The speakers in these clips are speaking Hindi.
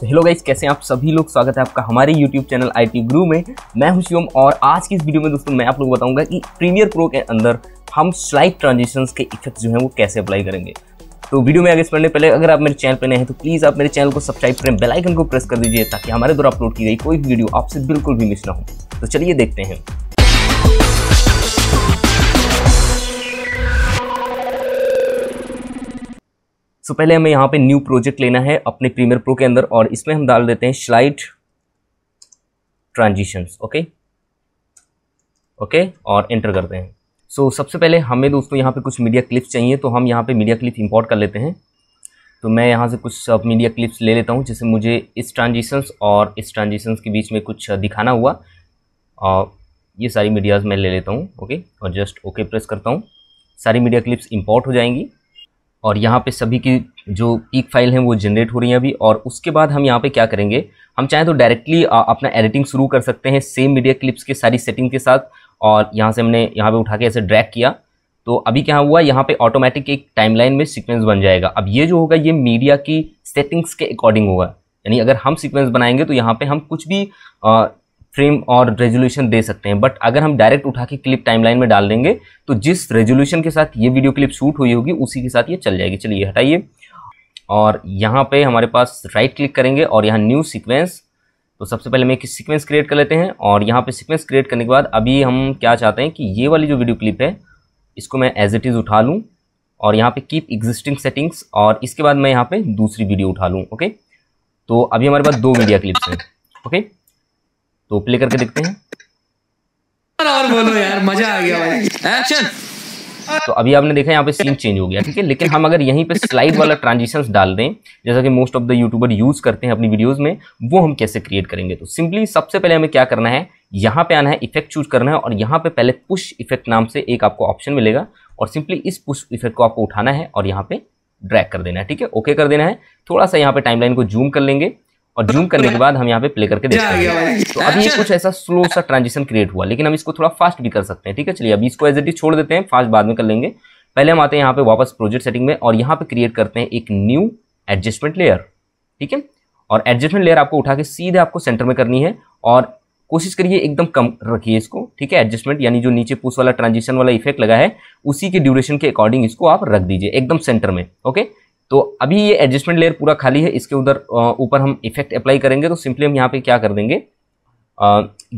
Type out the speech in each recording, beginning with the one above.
तो हेलो गाइज कैसे आप सभी लोग स्वागत है आपका हमारे YouTube channel I T Guru में मैं हूं शिवम और आज की इस वीडियो में दोस्तों मैं आप लोग बताऊंगा कि प्रीमियर प्रो के अंदर हम स्लाइड ट्रांजेक्शन के इफेक्ट जो हैं वो कैसे अप्लाई करेंगे तो वीडियो में आगे पढ़ने पहले अगर आप मेरे चैनल पर नए हैं तो प्लीज़ आप मेरे चैनल को सब्सक्राइब करें बेलाइकन को प्रेस कर दीजिए ताकि हमारे द्वारा अपलोड की गई कोई वीडियो आपसे बिल्कुल भी मिस ना हो तो चलिए देखते हैं सो पहले हमें यहाँ पे न्यू प्रोजेक्ट लेना है अपने प्रीमियर प्रो के अंदर और इसमें हम डाल देते हैं स्लाइड ट्रांजिशंस ओके ओके और एंटर करते हैं सो so, सबसे पहले हमें दोस्तों यहाँ पे कुछ मीडिया क्लिप्स चाहिए तो हम यहाँ पे मीडिया क्लिप इंपोर्ट कर लेते हैं तो मैं यहाँ से कुछ सब मीडिया क्लिप्स ले लेता हूँ जैसे मुझे इस ट्रांजिशंस और इस ट्रांजिशंस के बीच में कुछ दिखाना हुआ और ये सारी मीडियाज़ मैं ले लेता हूँ ओके और जस्ट ओके प्रेस करता हूँ सारी मीडिया क्लिप्स इंपोर्ट हो जाएंगी और यहाँ पे सभी की जो पीक फाइल हैं वो जनरेट हो रही हैं अभी और उसके बाद हम यहाँ पे क्या करेंगे हम चाहें तो डायरेक्टली अपना एडिटिंग शुरू कर सकते हैं सेम मीडिया क्लिप्स के सारी सेटिंग के साथ और यहाँ से हमने यहाँ पे उठा के ऐसे ड्रैग किया तो अभी क्या हुआ यहाँ पे ऑटोमेटिक एक टाइमलाइन में सिक्वेंस बन जाएगा अब ये जो होगा ये मीडिया की सेटिंग्स के अकॉर्डिंग होगा यानी अगर हम सिक्वेंस बनाएंगे तो यहाँ पर हम कुछ भी फ्रेम और रेजोल्यूशन दे सकते हैं बट अगर हम डायरेक्ट उठा के क्लिप टाइमलाइन में डाल देंगे तो जिस रेजोल्यूशन के साथ ये वीडियो क्लिप शूट हुई होगी उसी के साथ ये चल जाएगी चलिए हटाइए और यहाँ पे हमारे पास राइट क्लिक करेंगे और यहाँ न्यू सीक्वेंस तो सबसे पहले हम एक सीक्वेंस क्रिएट कर लेते हैं और यहाँ पर सिक्वेंस क्रिएट करने के बाद अभी हम क्या चाहते हैं कि ये वाली जो वीडियो क्लिप है इसको मैं एज इट इज़ उठा लूँ और यहाँ पर कीप एग्जिस्टिंग सेटिंग्स और इसके बाद मैं यहाँ पर दूसरी वीडियो उठा लूँ ओके तो अभी हमारे पास दो मीडिया क्लिप्स हैं ओके तो प्ले करके देखते हैं और बोलो यार मजा आ गया भाई एक्शन तो अभी आपने देखा यहाँ पे सीन चेंज हो गया ठीक है लेकिन हम अगर यहीं पे स्लाइड वाला ट्रांजिशंस डाल दें जैसा कि most of the YouTuber use करते हैं अपनी वीडियोस में वो हम कैसे क्रिएट करेंगे तो सिंपली सबसे पहले हमें क्या करना है यहाँ पे आना है इफेक्ट चूज करना है और यहाँ पे पहले पुश इफेक्ट नाम से एक आपको ऑप्शन मिलेगा और सिंपली इस पुश इफेक्ट को आपको उठाना है और यहाँ पे ड्रैक कर देना है ठीक है ओके कर देना है थोड़ा सा यहाँ पे टाइमलाइन को जूम कर लेंगे और जूम मतलब करने के बाद हम यहाँ पे प्ले करके देख हैं तो अभी कुछ ऐसा स्लो सा ट्रांजिशन क्रिएट हुआ लेकिन हम इसको थोड़ा फास्ट भी कर सकते हैं ठीक है चलिए अभी इसको एज एट छोड़ देते हैं फास्ट बाद में कर लेंगे पहले हम आते हैं यहाँ पे वापस प्रोजेक्ट सेटिंग में और यहाँ पे क्रिएट करते हैं एक न्यू एडजस्टमेंट लेयर ठीक है और एडजस्टमेंट लेयर आपको उठा के सीधे आपको सेंटर में करनी है और कोशिश करिए एकदम कम रखिए इसको ठीक है एडजस्टमेंट यानी जो नीचे पुश वाला ट्रांजिशन वाला इफेक्ट लगा है उसी के ड्यूरेशन के अकॉर्डिंग इसको आप रख दीजिए एकदम सेंटर में ओके तो अभी ये एडजस्टमेंट लेयर पूरा खाली है इसके उधर ऊपर हम इफेक्ट अप्लाई करेंगे तो सिंपली हम यहाँ पे क्या कर देंगे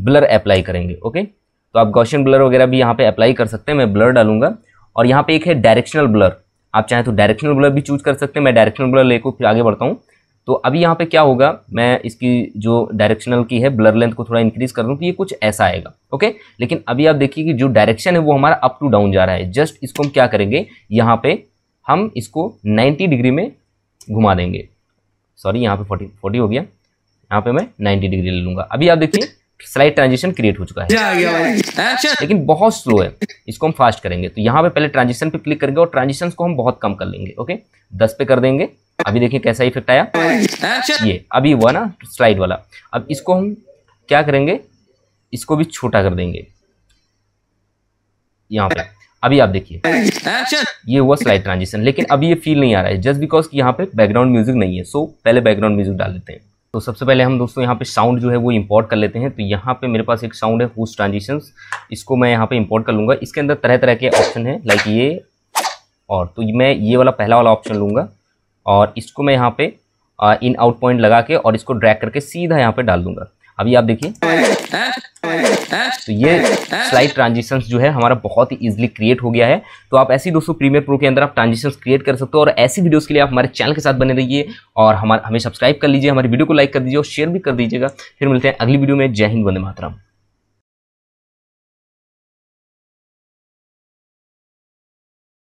ब्लर अप्लाई करेंगे ओके तो आप गौशन ब्लर वगैरह भी यहाँ पे अप्लाई कर सकते हैं मैं ब्लर डालूंगा और यहाँ पे एक है डायरेक्शनल ब्लर आप चाहें तो डायरेक्शनल ब्लर भी चूज कर सकते हैं मैं डायरेक्शनल ब्लर लेकर फिर आगे बढ़ता हूँ तो अभी यहाँ पे क्या होगा मैं इसकी जो डायरेक्शनल की है ब्लर लेंथ को थोड़ा इंक्रीज कर दूँ तो ये कुछ ऐसा आएगा ओके लेकिन अभी आप देखिए कि जो डायरेक्शन है वो हमारा अप टू डाउन जा रहा है जस्ट इसको हम क्या करेंगे यहाँ पे हम इसको 90 डिग्री में घुमा देंगे सॉरी यहाँ पे 40 40 हो गया यहाँ पे मैं 90 डिग्री ले लूँगा अभी आप देखिए स्लाइड ट्रांजिशन क्रिएट हो चुका है लेकिन बहुत स्लो है इसको हम फास्ट करेंगे तो यहाँ पे पहले ट्रांजिशन पे क्लिक करेंगे और ट्रांजिशन को हम बहुत कम कर लेंगे ओके दस पे कर देंगे अभी देखिए कैसा इफेक्ट आया ये अभी हुआ ना स्लाइड वाला अब इसको हम क्या करेंगे इसको भी छोटा कर देंगे यहाँ पे अभी आप देखिए अच्छा। ये हुआ स्लाइड ट्रांजिशन लेकिन अभी ये फील नहीं आ रहा है जस्ट बिकॉज कि यहाँ पे बैकग्राउंड म्यूजिक नहीं है सो पहले बैकग्राउंड म्यूजिक डाल देते हैं तो सबसे पहले हम दोस्तों यहाँ पे साउंड जो है वो इंपोर्ट कर लेते हैं तो यहाँ पे मेरे पास एक साउंड है हुस ट्रांजिशन इसको मैं यहाँ पे इंपोर्ट कर लूंगा इसके अंदर तरह तरह के ऑप्शन है लाइक ये और तो मैं ये वाला पहला वाला ऑप्शन लूंगा और इसको मैं यहाँ पे इन आउट पॉइंट लगा के और इसको ड्रैक करके सीधा यहाँ पे डाल दूंगा अभी आप देखिए हाँ। तो ये स्लाइड ट्रांजिशन जो है हमारा बहुत ही ईजिली क्रिएट हो गया है तो आप ऐसी दोस्तों प्रीमियर प्रो के अंदर आप ट्रांजिशन क्रिएट कर सकते हो और ऐसी वीडियोज़ के लिए आप हमारे चैनल के साथ बने रहिए और हमारे हमें सब्सक्राइब कर लीजिए हमारी वीडियो को लाइक कर दीजिए और शेयर भी कर दीजिएगा फिर मिलते हैं अगली वीडियो में जय हिंद वंदे मातरम